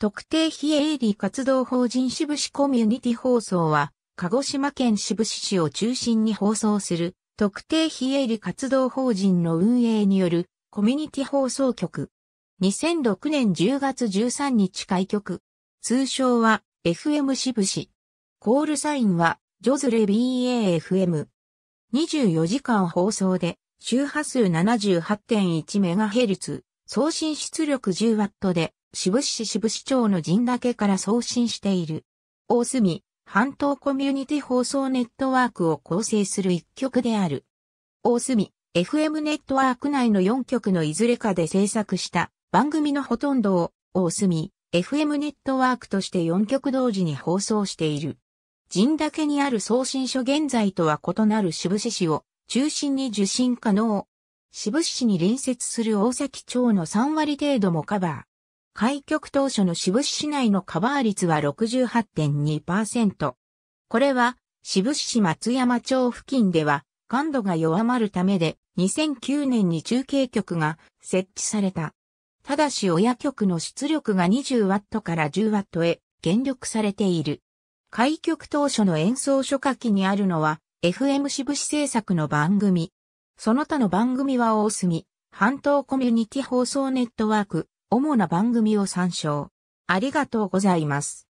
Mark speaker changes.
Speaker 1: 特定非営利活動法人志布志コミュニティ放送は、鹿児島県志布志市を中心に放送する、特定非営利活動法人の運営による、コミュニティ放送局。2006年10月13日開局。通称は、FM 志布志。コールサインは、ジョズレ BAFM。24時間放送で、周波数 78.1MHz、送信出力 10W で、渋市志市志町の陣岳から送信している。大隅、半島コミュニティ放送ネットワークを構成する一局である。大隅、FM ネットワーク内の4局のいずれかで制作した番組のほとんどを大隅、FM ネットワークとして4局同時に放送している。陣岳にある送信所現在とは異なる渋市志市を中心に受信可能。渋志市に隣接する大崎町の3割程度もカバー。開局当初の渋市市内のカバー率は68.2%。これは、渋市松山町付近では、感度が弱まるためで、2009年に中継局が設置された。ただし親局の出力が 20W から 10W へ減力されている。開局当初の演奏書書記にあるのは、FM 渋市制作の番組。その他の番組は大隅、半島コミュニティ放送ネットワーク、主な番組を参照。ありがとうございます。